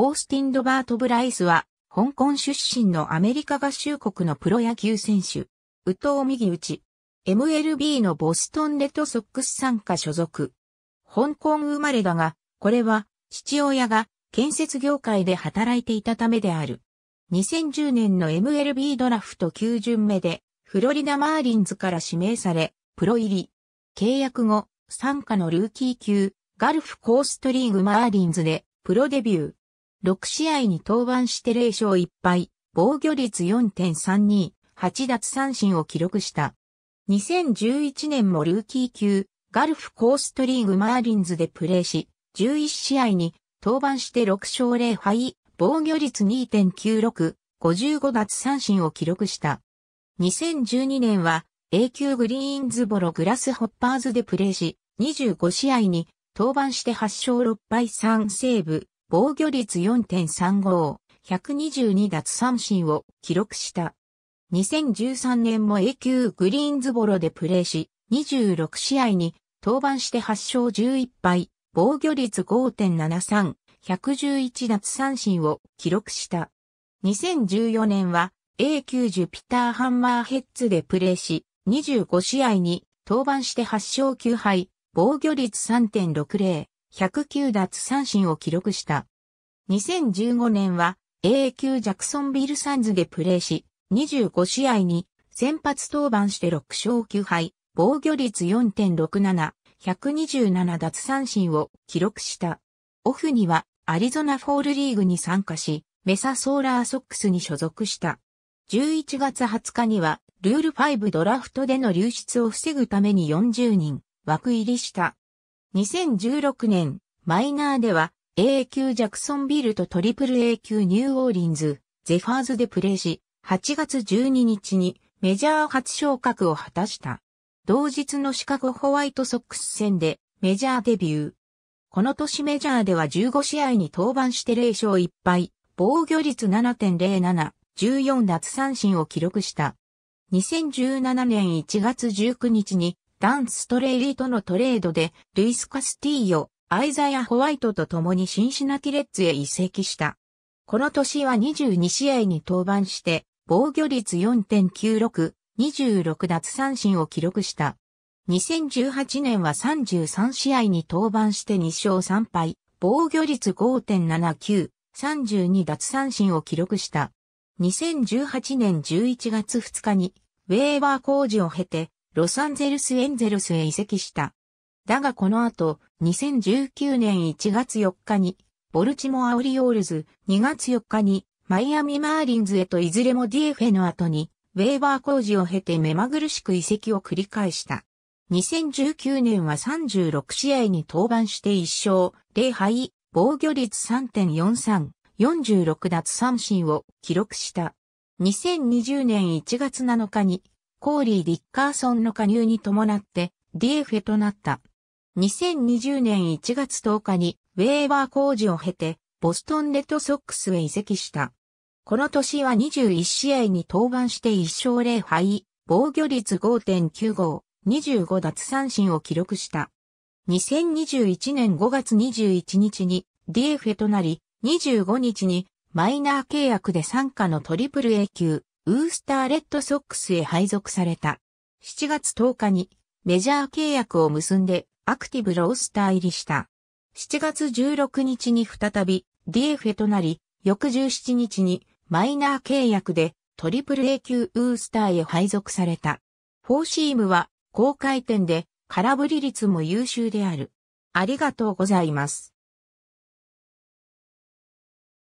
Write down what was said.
オースティン・ドバート・ブライスは、香港出身のアメリカ合衆国のプロ野球選手、宇藤右打ち、MLB のボストンレッドソックス参加所属。香港生まれだが、これは、父親が建設業界で働いていたためである。2010年の MLB ドラフト9巡目で、フロリダ・マーリンズから指名され、プロ入り。契約後、参加のルーキー級、ガルフコーストリーグマーリンズで、プロデビュー。6試合に登板して0勝1敗、防御率4.32、8奪三振を記録した。2011年もルーキー級、ガルフコーストリーグマーリンズでプレーし、11試合に登板して6勝0敗、防御率2.96、55奪三振を記録した。2012年は A 級グリーンズボログラスホッパーズでプレーし、25試合に登板して8勝6敗3セーブ、防御率4.35、122奪三振を記録した。2013年も A 級グリーンズボロでプレーし、26試合に登板して8勝11敗、防御率5.73、111奪三振を記録した。2014年は A 級ジュピターハンマーヘッズでプレーし、25試合に登板して8勝9敗、防御率3.60、109奪三振を記録した。2015年は A 級ジャクソンビルサンズでプレーし、25試合に先発登板して6勝9敗、防御率4.67、127奪三振を記録した。オフにはアリゾナフォールリーグに参加し、メサソーラーソックスに所属した。11月20日には、ルール5ドラフトでの流出を防ぐために40人枠入りした。2016年、マイナーでは a 級ジャクソンビルとトリプル A 級ニューオーリンズ、ゼファーズでプレーし、8月12日にメジャー初昇格を果たした。同日のシカゴホワイトソックス戦でメジャーデビュー。この年メジャーでは15試合に登板して0勝1敗、防御率7.07、14奪三振を記録した。2017年1月19日にダン・ストレイリーとのトレードで、ルイス・カスティーヨ、アイザヤ・ホワイトと共にシンシナティレッツへ移籍した。この年は22試合に登板して、防御率4.96、26奪三振を記録した。2018年は33試合に登板して2勝3敗、防御率5.79、32奪三振を記録した。2018年11月2日に、ウェーバー工事を経て、ロサンゼルスエンゼルスへ移籍した。だがこの後、2019年1月4日に、ボルチモアオリオールズ、2月4日に、マイアミマーリンズへといずれもディエフェの後に、ウェーバー工事を経て目まぐるしく移籍を繰り返した。2019年は36試合に登板して1勝、0敗、防御率3.43、46奪三振を記録した。2020年1月7日にコーリー・ディッカーソンの加入に伴ってディエフェとなった。2020年1月10日にウェーバー工事を経てボストンレッドソックスへ移籍した。この年は21試合に登板して1勝0敗、防御率5.95、25奪三振を記録した。2021年5月21日にディエフェとなり、25日にマイナー契約で参加のトリプル A 級ウースターレッドソックスへ配属された。7月10日にメジャー契約を結んでアクティブロースター入りした。7月16日に再び DFA となり、翌17日にマイナー契約でトリプル A 級ウースターへ配属された。フォーシームは高回転で空振り率も優秀である。ありがとうございます。